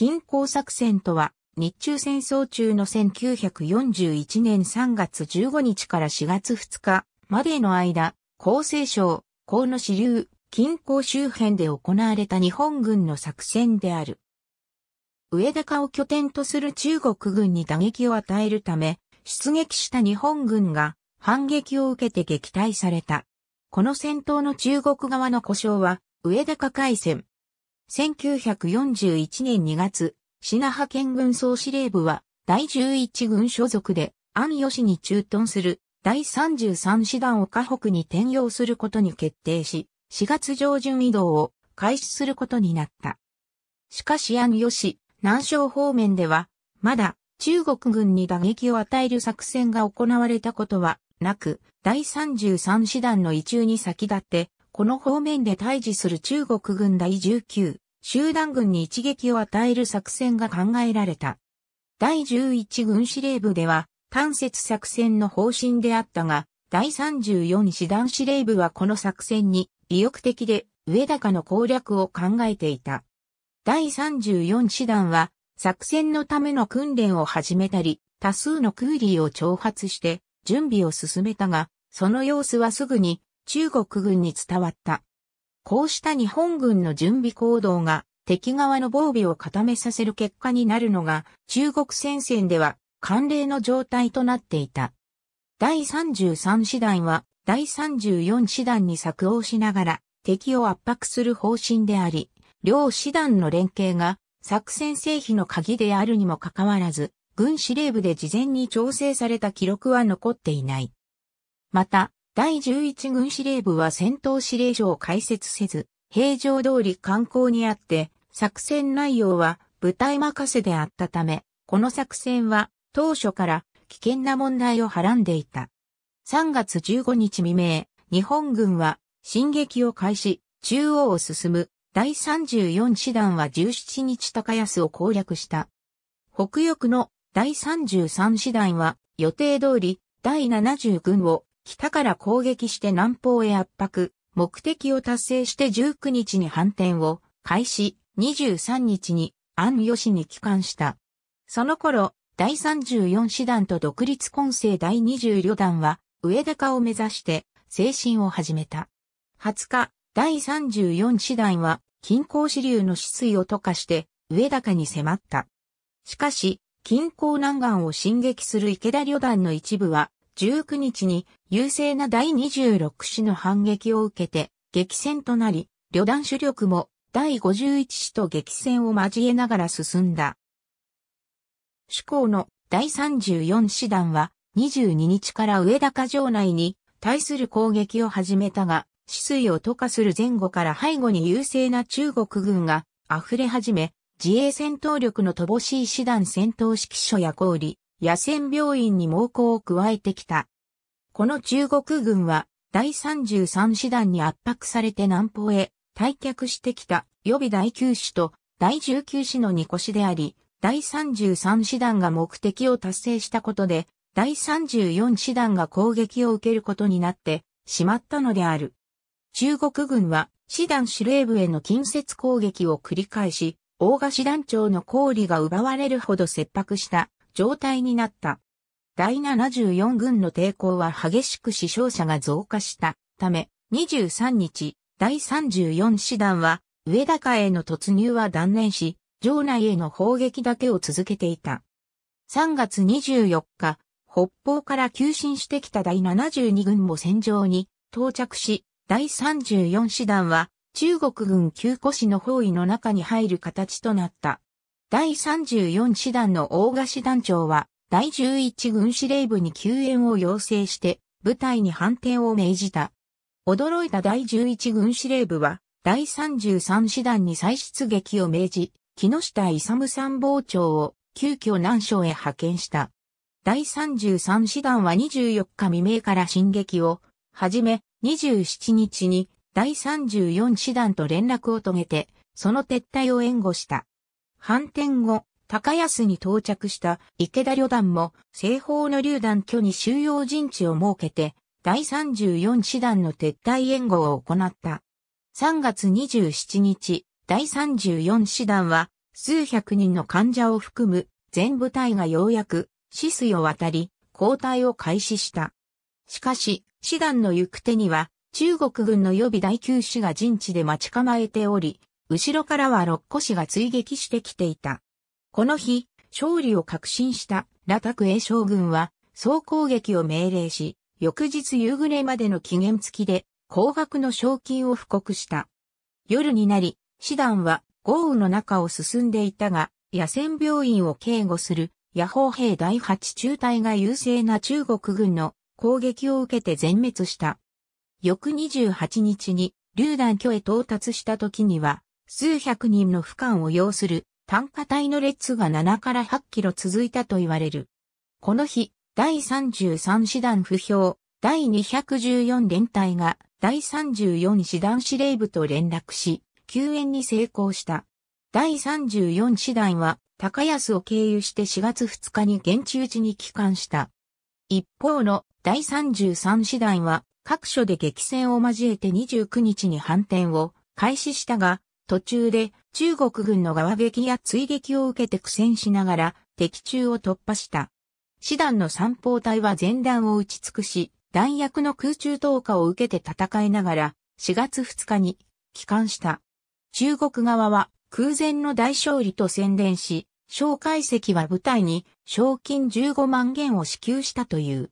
近郊作戦とは、日中戦争中の1941年3月15日から4月2日までの間、厚生省、河野支流、近郊周辺で行われた日本軍の作戦である。上高を拠点とする中国軍に打撃を与えるため、出撃した日本軍が反撃を受けて撃退された。この戦闘の中国側の故障は、上高海戦、1941年2月、品派遣軍総司令部は、第11軍所属で、安吉に駐屯する、第33師団を河北に転用することに決定し、4月上旬移動を開始することになった。しかし安吉、南昌方面では、まだ中国軍に打撃を与える作戦が行われたことはなく、第33師団の移中に先立って、この方面で対峙する中国軍第19、集団軍に一撃を与える作戦が考えられた。第11軍司令部では、単節作戦の方針であったが、第34師団司令部はこの作戦に意欲的で上高の攻略を考えていた。第34師団は作戦のための訓練を始めたり、多数のクーリーを挑発して準備を進めたが、その様子はすぐに中国軍に伝わった。こうした日本軍の準備行動が敵側の防備を固めさせる結果になるのが中国戦線では慣例の状態となっていた。第33師団は第34師団に作応しながら敵を圧迫する方針であり、両師団の連携が作戦成否の鍵であるにもかかわらず、軍司令部で事前に調整された記録は残っていない。また、第11軍司令部は戦闘司令所を開設せず、平常通り観光にあって、作戦内容は部隊任せであったため、この作戦は当初から危険な問題をはらんでいた。3月15日未明、日本軍は進撃を開始、中央を進む第34師団は17日高安を攻略した。北翼の第33師団は予定通り第70軍を北から攻撃して南方へ圧迫、目的を達成して19日に反転を開始、23日に安ン・市に帰還した。その頃、第34師団と独立混成第20旅団は、上高を目指して、精神を始めた。20日、第34師団は、金郊支流の止水を溶かして、上高に迫った。しかし、金郊南岸を進撃する池田旅団の一部は、19日に優勢な第26師の反撃を受けて激戦となり、旅団主力も第51師と激戦を交えながら進んだ。主攻の第34師団は22日から上高城内に対する攻撃を始めたが、死水を溶かする前後から背後に優勢な中国軍が溢れ始め、自衛戦闘力の乏しい師団戦闘指揮所や氷、野戦病院に猛攻を加えてきた。この中国軍は第33師団に圧迫されて南方へ退却してきた予備第9師と第19師の2個師であり、第33師団が目的を達成したことで、第34師団が攻撃を受けることになってしまったのである。中国軍は師団司令部への近接攻撃を繰り返し、大賀師団長の氷が奪われるほど切迫した状態になった。第74軍の抵抗は激しく死傷者が増加したため、23日、第34師団は、上高への突入は断念し、城内への砲撃だけを続けていた。3月24日、北方から急進してきた第72軍も戦場に到着し、第34師団は中国軍9個市の包囲の中に入る形となった。第34師団の大賀師団長は、第11軍司令部に救援を要請して、部隊に反転を命じた。驚いた第11軍司令部は、第33師団に再出撃を命じ、木下勇参謀長を急遽南省へ派遣した。第33師団は24日未明から進撃を始め、27日に第34師団と連絡を遂げて、その撤退を援護した。反転後、高安に到着した池田旅団も西方の旅団居に収容陣地を設けて第34師団の撤退援護を行った。3月27日、第34師団は数百人の患者を含む全部隊がようやく死水を渡り交代を開始した。しかし、師団の行く手には中国軍の予備第9師が陣地で待ち構えており、後ろからは六個氏が追撃してきていた。この日、勝利を確信したタク英将軍は、総攻撃を命令し、翌日夕暮れまでの期限付きで、高額の賞金を布告した。夜になり、師団は豪雨の中を進んでいたが、野戦病院を警護する野砲兵第八中隊が優勢な中国軍の攻撃を受けて全滅した。翌28日に、榴弾巨へ到達した時には、数百人の俯瞰を要する単価帯の列が7から8キロ続いたと言われる。この日、第33師団不評、第214連隊が第34師団司令部と連絡し、救援に成功した。第34師団は高安を経由して4月2日に現地打ちに帰還した。一方の第33師団は各所で激戦を交えて29日に反転を開始したが、途中で中国軍の側撃や追撃を受けて苦戦しながら敵中を突破した。師団の三砲隊は前段を打ち尽くし、弾薬の空中投下を受けて戦いながら4月2日に帰還した。中国側は空前の大勝利と宣伝し、蒋介石は部隊に賞金15万元を支給したという。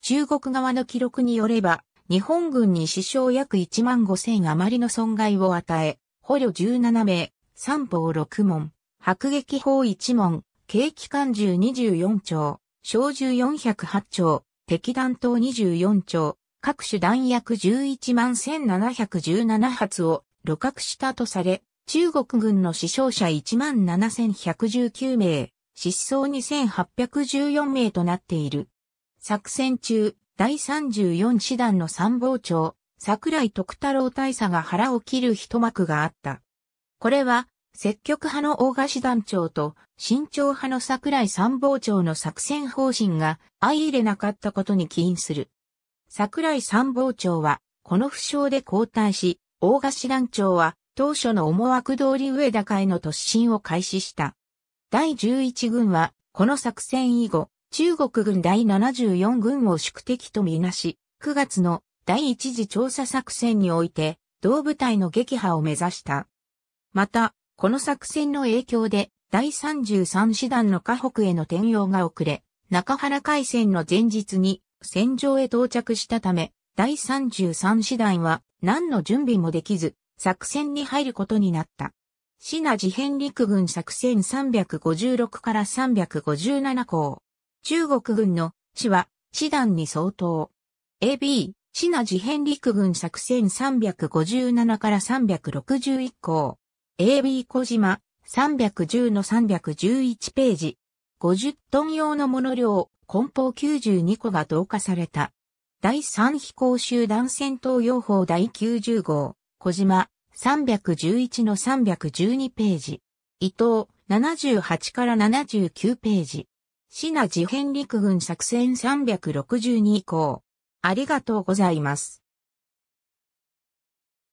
中国側の記録によれば、日本軍に死傷約1万5千余りの損害を与え、捕虜17名、三法6門、迫撃砲1門、軽機関銃24丁、小銃408丁、敵弾頭24丁、各種弾薬11万1717発を露獲したとされ、中国軍の死傷者1万7119名、失踪2814名となっている。作戦中、第34師団の参謀長、桜井徳太郎大佐が腹を切る一幕があった。これは、積極派の大菓子団長と、慎重派の桜井参謀長の作戦方針が相入れなかったことに起因する。桜井参謀長は、この負傷で交代し、大菓子団長は、当初の思惑通り上高への突進を開始した。第11軍は、この作戦以後、中国軍第74軍を宿敵とみなし、9月の第一次調査作戦において、同部隊の撃破を目指した。また、この作戦の影響で、第33師団の河北への転用が遅れ、中原海戦の前日に戦場へ到着したため、第33師団は何の準備もできず、作戦に入ることになった。シナ事変陸軍作戦356から357校。中国軍の死は師団に相当。AB、シナ事変陸軍作戦357から361項。AB 小島310の311ページ。50トン用の物量、梱包92個が同化された。第3飛行集団戦闘用法第90号、小島311の312ページ。伊藤78から79ページ。シナ事変陸軍作戦362以ありがとうございます。